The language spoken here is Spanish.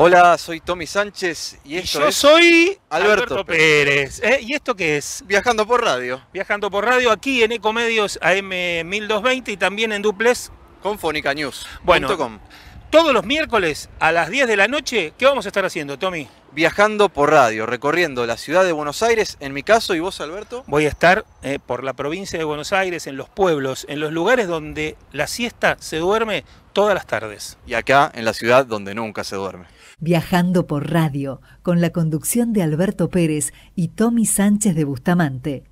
Hola, soy Tommy Sánchez y yo soy Alberto, Pérez. ¿eh? ¿Y esto qué es? Viajando por radio. Viajando por radio aquí en Ecomedios AM 1220 y también en Duples. Con Fónica News. Bueno, todos los miércoles a las 10 de la noche, ¿qué vamos a estar haciendo, Tommy? Viajando por radio, recorriendo la ciudad de Buenos Aires, en mi caso, y vos, Alberto. Voy a estar eh, por la provincia de Buenos Aires, en los pueblos, en los lugares donde la siesta se duerme todas las tardes. Y acá, en la ciudad donde nunca se duerme. Viajando por radio, con la conducción de Alberto Pérez y Tommy Sánchez de Bustamante.